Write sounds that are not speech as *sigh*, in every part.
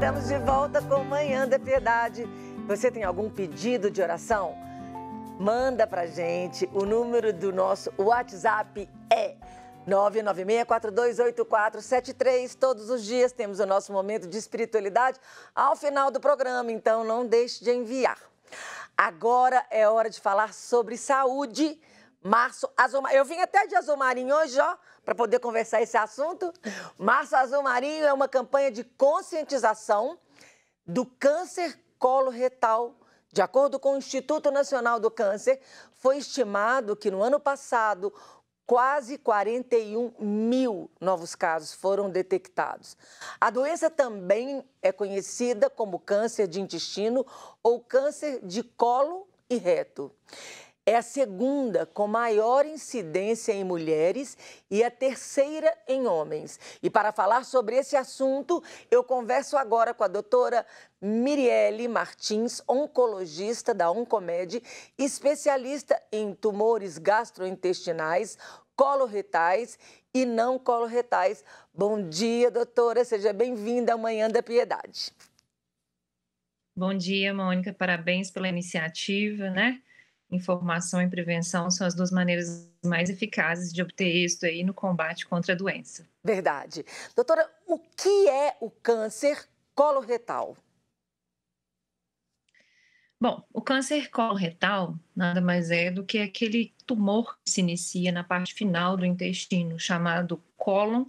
estamos de volta com Manhã da Piedade. Você tem algum pedido de oração? Manda pra gente. O número do nosso WhatsApp é 996428473. Todos os dias temos o nosso momento de espiritualidade ao final do programa, então não deixe de enviar. Agora é hora de falar sobre saúde Março Azul Marinho. Eu vim até de Azul Marinho hoje, ó, para poder conversar esse assunto. Março Azul Marinho é uma campanha de conscientização do câncer coloretal. De acordo com o Instituto Nacional do Câncer, foi estimado que no ano passado quase 41 mil novos casos foram detectados. A doença também é conhecida como câncer de intestino ou câncer de colo e reto é a segunda com maior incidência em mulheres e a terceira em homens. E para falar sobre esse assunto, eu converso agora com a doutora Mirielle Martins, oncologista da Oncomed, especialista em tumores gastrointestinais, coloretais e não coloretais. Bom dia, doutora, seja bem-vinda à Manhã da Piedade. Bom dia, Mônica, parabéns pela iniciativa, né? Informação e prevenção são as duas maneiras mais eficazes de obter êxito aí no combate contra a doença. Verdade. Doutora, o que é o câncer coloretal? Bom, o câncer coloretal nada mais é do que aquele tumor que se inicia na parte final do intestino, chamado cólon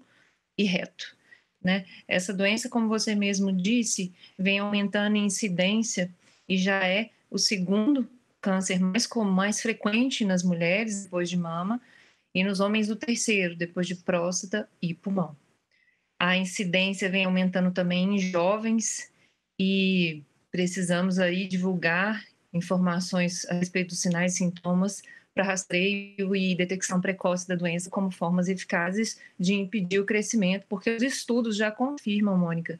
e reto. Né? Essa doença, como você mesmo disse, vem aumentando em incidência e já é o segundo câncer mais comum, mais frequente nas mulheres depois de mama e nos homens do terceiro, depois de próstata e pulmão. A incidência vem aumentando também em jovens e precisamos aí divulgar informações a respeito dos sinais e sintomas para rastreio e detecção precoce da doença como formas eficazes de impedir o crescimento, porque os estudos já confirmam, Mônica,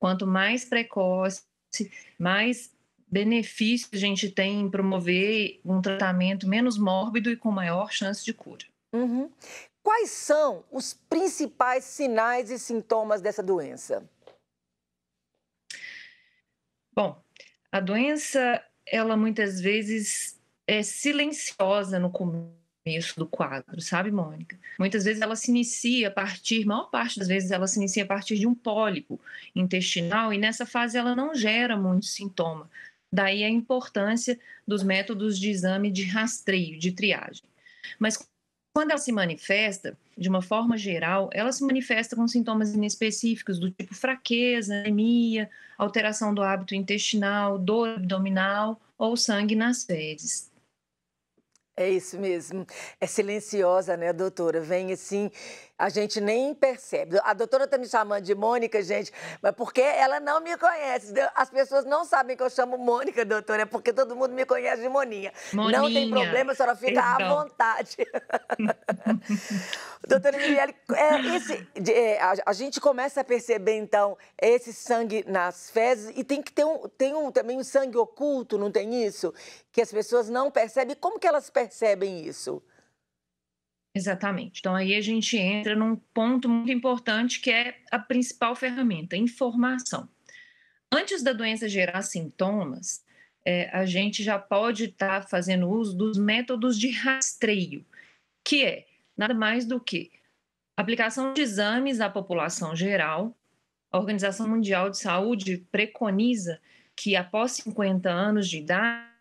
quanto mais precoce, mais benefício a gente tem em promover um tratamento menos mórbido e com maior chance de cura. Uhum. Quais são os principais sinais e sintomas dessa doença? Bom, a doença, ela muitas vezes é silenciosa no começo do quadro, sabe, Mônica? Muitas vezes ela se inicia a partir, maior parte das vezes ela se inicia a partir de um pólipo intestinal e nessa fase ela não gera muito sintoma. Daí a importância dos métodos de exame de rastreio, de triagem. Mas quando ela se manifesta, de uma forma geral, ela se manifesta com sintomas inespecíficos, do tipo fraqueza, anemia, alteração do hábito intestinal, dor abdominal ou sangue nas fezes. É isso mesmo. É silenciosa, né, doutora? Vem assim a gente nem percebe. A doutora está me chamando de Mônica, gente, mas porque ela não me conhece. As pessoas não sabem que eu chamo Mônica, doutora, é porque todo mundo me conhece de Moninha. Moninha. Não tem problema, a senhora fica à vontade. *laughs* doutora Mirielle, é, esse, é, a, a, gente começa a perceber, então, esse sangue nas fezes e tem que ter um, tem um, também um sangue oculto, não tem isso? Que as pessoas não percebem. Como que elas percebem isso? Exatamente. Então aí a gente entra num ponto muito importante que é a principal ferramenta, informação. Antes da doença gerar sintomas, é, a gente já pode estar tá fazendo uso dos métodos de rastreio, que é nada mais do que aplicação de exames à população geral. A Organização Mundial de Saúde preconiza que após 50 anos de idade,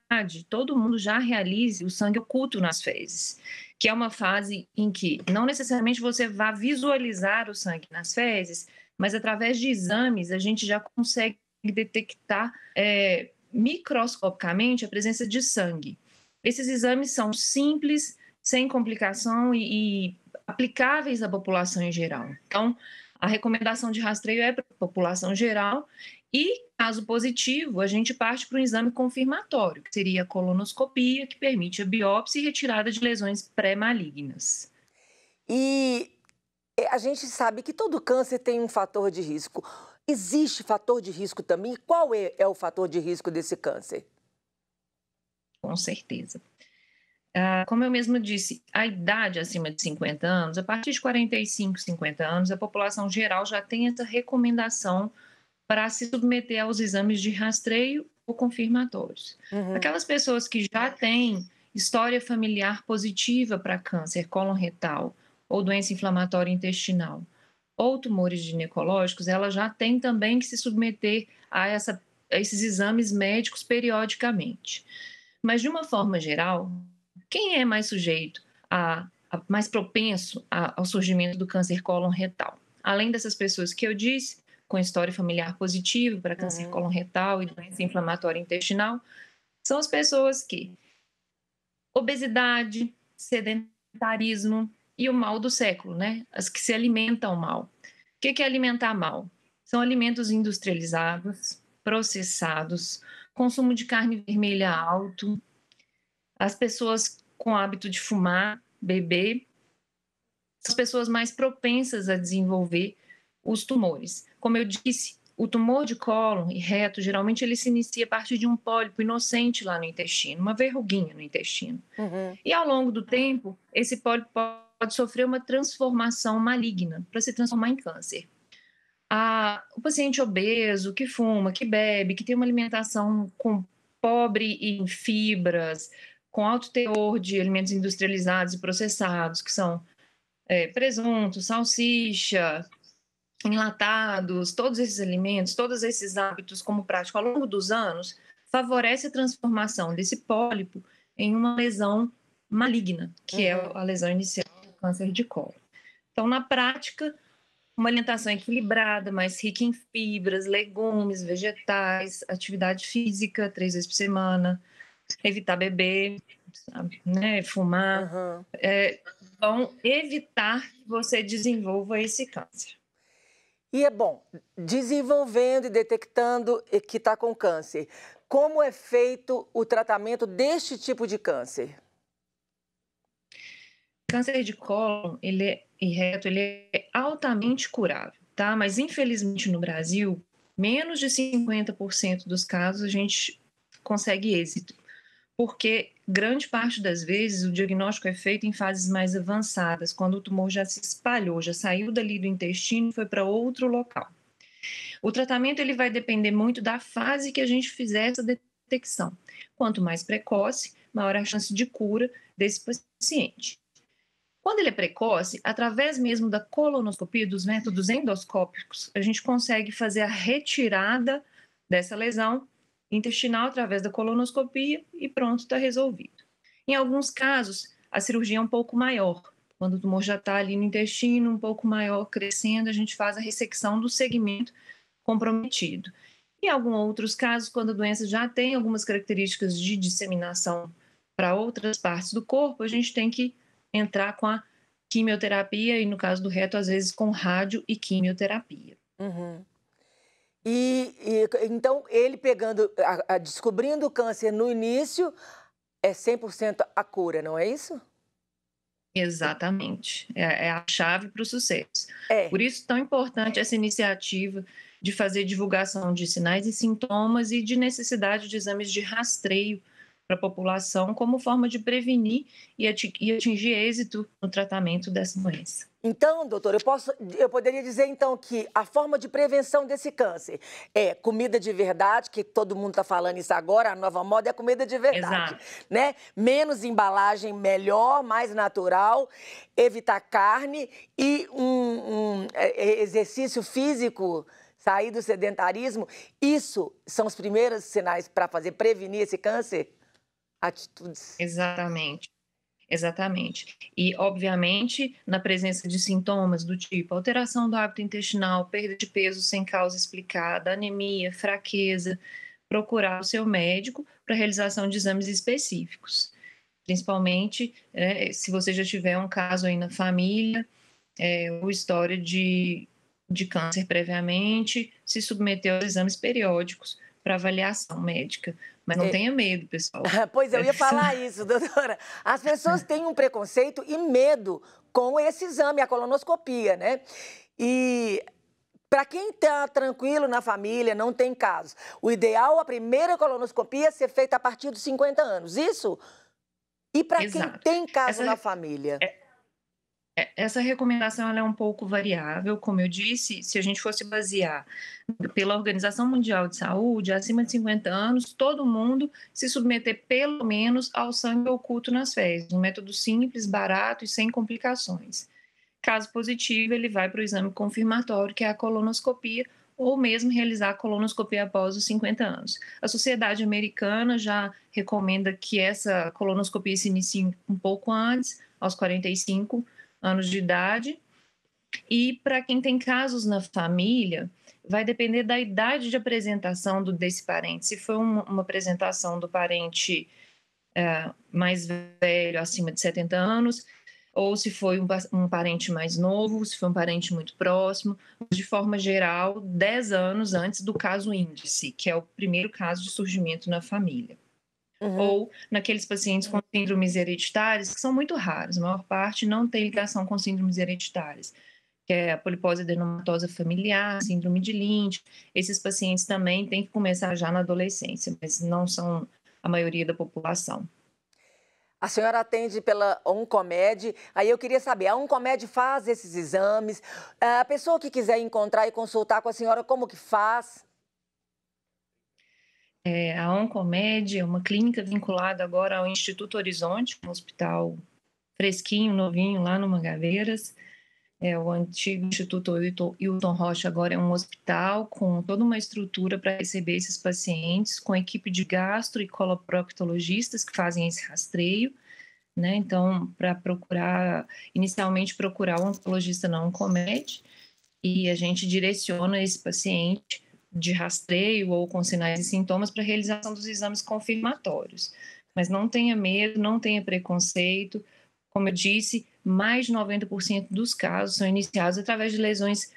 todo mundo já realize o sangue oculto nas fezes, que é uma fase em que não necessariamente você vai visualizar o sangue nas fezes, mas através de exames a gente já consegue detectar é, microscopicamente a presença de sangue. Esses exames são simples, sem complicação e, e aplicáveis à população em geral. Então, a recomendação de rastreio é para a população geral e, caso positivo, a gente parte para um exame confirmatório, que seria a colonoscopia, que permite a biópsia e retirada de lesões pré-malignas. E a gente sabe que todo câncer tem um fator de risco. Existe fator de risco também? Qual é, é o fator de risco desse câncer? Com certeza. Ah, como eu mesmo disse, a idade acima de 50 anos, a partir de 45, 50 anos, a população geral já tem essa recomendação para se submeter aos exames de rastreio ou confirmatórios. Uhum. Aquelas pessoas que já têm história familiar positiva para câncer cólon retal ou doença inflamatória intestinal ou tumores ginecológicos, ela já tem também que se submeter a, essa, a esses exames médicos periodicamente. Mas, de uma forma geral, quem é mais sujeito a, a mais propenso a, ao surgimento do câncer cólon retal? Além dessas pessoas que eu disse, com história familiar positiva para câncer uhum. retal e doença inflamatória intestinal são as pessoas que obesidade, sedentarismo e o mal do século, né? As que se alimentam mal. O que é alimentar mal? São alimentos industrializados, processados, consumo de carne vermelha alto, as pessoas com hábito de fumar, beber, as pessoas mais propensas a desenvolver os tumores. Como eu disse, o tumor de cólon e reto, geralmente ele se inicia a partir de um pólipo inocente lá no intestino, uma verruguinha no intestino. Uhum. E ao longo do tempo, esse pólipo pode sofrer uma transformação maligna para se transformar em câncer. o paciente obeso, que fuma, que bebe, que tem uma alimentação com pobre em fibras, com alto teor de alimentos industrializados e processados, que são é, presunto, salsicha, enlatados, todos esses alimentos, todos esses hábitos como prático ao longo dos anos, favorece a transformação desse pólipo em uma lesão maligna, que é uhum. é a lesão inicial do câncer de colo. Então, na prática, uma alimentação equilibrada, mais rica em fibras, legumes, vegetais, atividade física três vezes por semana, evitar beber, sabe, né, fumar, uhum. é, vão evitar que você desenvolva esse câncer. E é bom, desenvolvendo e detectando que está com câncer. Como é feito o tratamento deste tipo de câncer? Câncer de cólon ele é, e reto ele é altamente curável, tá? Mas infelizmente no Brasil, menos de 50% dos casos a gente consegue êxito, porque Grande parte das vezes o diagnóstico é feito em fases mais avançadas, quando o tumor já se espalhou, já saiu dali do intestino e foi para outro local. O tratamento ele vai depender muito da fase que a gente fizer essa detecção. Quanto mais precoce, maior a chance de cura desse paciente. Quando ele é precoce, através mesmo da colonoscopia, dos métodos endoscópicos, a gente consegue fazer a retirada dessa lesão intestinal através da colonoscopia e pronto, está resolvido. Em alguns casos, a cirurgia é um pouco maior. Quando o tumor já está ali no intestino, um pouco maior, crescendo, a gente faz a ressecção do segmento comprometido. Em alguns outros casos, quando a doença já tem algumas características de disseminação para outras partes do corpo, a gente tem que entrar com a quimioterapia e, no caso do reto, às vezes com rádio e quimioterapia. Uhum. E, e então ele pegando, a, a, descobrindo o câncer no início, é 100% a cura, não é isso? Exatamente, é, é a chave para o sucesso. É. Por isso tão importante essa iniciativa de fazer divulgação de sinais e sintomas e de necessidade de exames de rastreio para a população como forma de prevenir e atingir êxito no tratamento dessa doença. Então, doutor, eu, posso, eu poderia dizer então que a forma de prevenção desse câncer é comida de verdade, que todo mundo está falando isso agora, a nova moda é comida de verdade, Exato. né? Menos embalagem, melhor, mais natural, evitar carne e um, um é, é, exercício físico sair do sedentarismo, isso são os primeiros sinais para fazer prevenir esse câncer? atitudes. Exatamente. Exatamente. E, obviamente, na presença de sintomas do tipo alteração do hábito intestinal, perda de peso sem causa explicada, anemia, fraqueza, procurar o seu médico para realização de exames específicos. Principalmente é, se você já tiver um caso aí na família, é, ou história de, de câncer previamente, se submeter aos exames periódicos para avaliação médica. Mas não é. tenha medo, pessoal. *laughs* pois eu ia falar *laughs* isso, doutora. As pessoas têm um preconceito e medo com esse exame, a colonoscopia, né? E para quem está tranquilo na família, não tem caso, o ideal, a primeira colonoscopia ser feita a partir dos 50 anos, isso? E para quem tem caso Essa... na família? É... É, essa recomendação é um pouco variável, como eu disse, se a gente fosse basear pela Organização Mundial de Saúde, acima de 50 anos, todo mundo se submeter pelo menos ao sangue oculto nas fezes, um método simples, barato e sem complicações. Caso positivo, ele vai para o exame confirmatório, que é a colonoscopia, ou mesmo realizar a colonoscopia após os 50 anos. A Sociedade Americana já recomenda que essa colonoscopia se inicie um pouco antes, aos 45 anos anos de idade. E para quem tem casos na família, vai depender da idade de apresentação do, desse parente. Se foi uma, uma apresentação do parente é, mais velho, acima de 70 anos, ou se foi um, um, parente mais novo, se foi um parente muito próximo, de forma geral, 10 anos antes do caso índice, que é o primeiro caso de surgimento na família uhum. ou naqueles pacientes com síndromes hereditárias, que são muito raros, a maior parte não tem ligação com síndromes hereditárias, que é a polipose adenomatosa familiar, síndrome de Lynch. Esses pacientes também têm que começar já na adolescência, mas não são a maioria da população. A senhora atende pela Oncomed, aí eu queria saber, a Oncomed faz esses exames? A pessoa que quiser encontrar e consultar com a senhora, como que faz? é, a Oncomed é uma clínica vinculada agora ao Instituto Horizonte, um hospital fresquinho, novinho, lá no Mangaveiras. É, o antigo Instituto Hilton Rocha agora é um hospital com toda uma estrutura para receber esses pacientes, com equipe de gastro e coloproctologistas que fazem esse rastreio. Né? Então, para procurar, inicialmente procurar o oncologista na Oncomed e a gente direciona esse paciente de rastreio ou com sinais e sintomas para realização dos exames confirmatórios. Mas não tenha medo, não tenha preconceito. Como eu disse, mais de 90% dos casos são iniciados através de lesões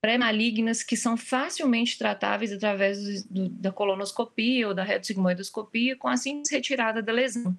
pré-malignas que são facilmente tratáveis através do, da colonoscopia ou da retosigmoidoscopia com a simples retirada da lesão.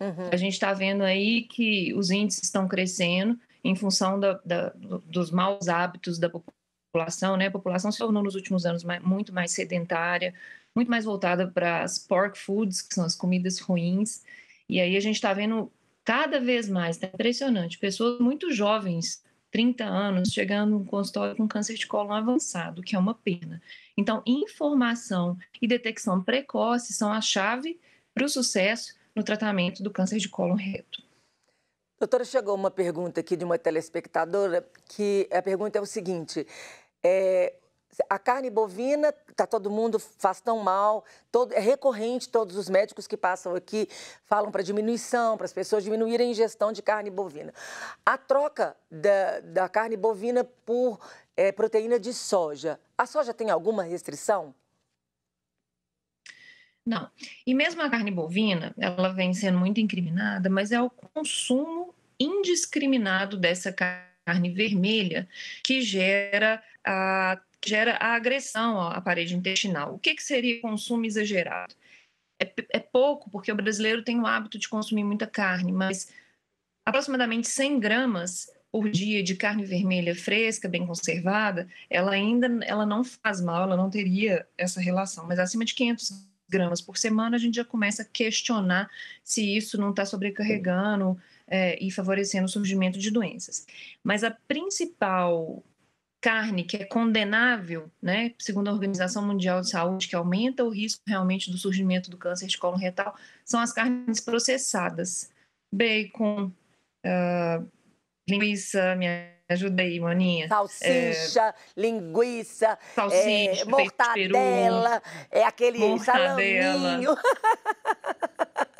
Uhum. A gente está vendo aí que os índices estão crescendo em função da, da, dos maus hábitos da população população, né? A população se tornou nos últimos anos muito mais sedentária, muito mais voltada para as pork foods, que são as comidas ruins. E aí a gente está vendo cada vez mais, tá impressionante, pessoas muito jovens, 30 anos, chegando num consultório com câncer de cólon avançado, que é uma pena. Então, informação e detecção precoce são a chave para o sucesso no tratamento do câncer de cólon reto. Doutora, chegou uma pergunta aqui de uma telespectadora, que a pergunta é o seguinte: é, a carne bovina, tá todo mundo faz tão mal, todo, é recorrente, todos os médicos que passam aqui falam para diminuição, para as pessoas diminuírem a ingestão de carne bovina. A troca da, da carne bovina por é, proteína de soja, a soja tem alguma restrição? Não. E mesmo a carne bovina, ela vem sendo muito incriminada, mas é o consumo indiscriminado dessa carne carne vermelha, que gera a, gera a agressão à parede intestinal. O que, que seria consumo exagerado? É, é pouco, porque o brasileiro tem o hábito de consumir muita carne, mas aproximadamente 100 gramas por dia de carne vermelha fresca, bem conservada, ela ainda ela não faz mal, ela não teria essa relação, mas acima de 500 gramas por semana, a gente já começa a questionar se isso não está sobrecarregando é, e favorecendo o surgimento de doenças. Mas a principal carne que é condenável, né, segundo a Organização Mundial de Saúde, que aumenta o risco realmente do surgimento do câncer de colo retal, são as carnes processadas. Bacon, uh, linguiça, me ajuda aí, maninha. Salsicha, é, linguiça, é, salsicha, é, mortadela, é aquele mortadela. salaminho. *laughs*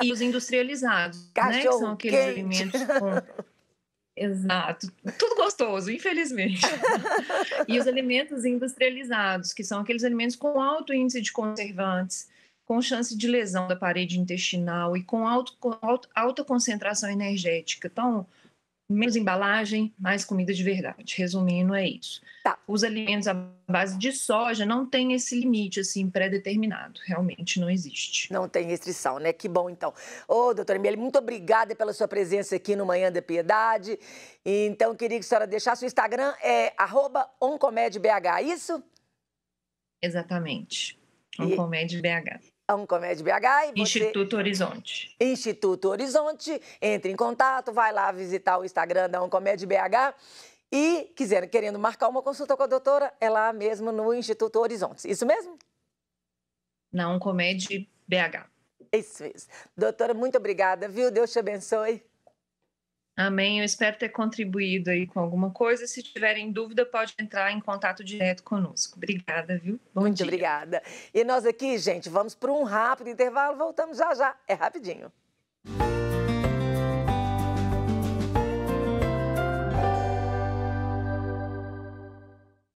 e os industrializados, Cachorro né? Que são aqueles quente. alimentos com... *laughs* Exato. Tudo gostoso, infelizmente. *laughs* e os alimentos industrializados, que são aqueles alimentos com alto índice de conservantes, com chance de lesão da parede intestinal e com alto, alta concentração energética. Então, menos embalagem, mais comida de verdade. Resumindo, é isso. Tá. Os alimentos à base de soja não tem esse limite assim pré-determinado, realmente não existe. Não tem restrição, né? Que bom então. Ô, oh, doutora Miele, muito obrigada pela sua presença aqui no Manhã da Piedade. Então, queria que a senhora deixasse o Instagram é @oncomedbh. É isso? Exatamente. Oncomedbh Oncomed BH. E você... Instituto Horizonte. Instituto Horizonte. Entre em contato, vai lá visitar o Instagram da Oncomed BH. E quiser, querendo marcar uma consulta com a doutora, é lá mesmo no Instituto Horizonte Isso mesmo? Na Oncomed BH. Isso, mesmo Doutora, muito obrigada, viu? Deus te abençoe. Amém. Eu espero ter contribuído aí com alguma coisa. Se tiverem dúvida, pode entrar em contato direto conosco. Obrigada, viu? Bom Muito dia. obrigada. E nós aqui, gente, vamos para um rápido intervalo. Voltamos já já. É rapidinho.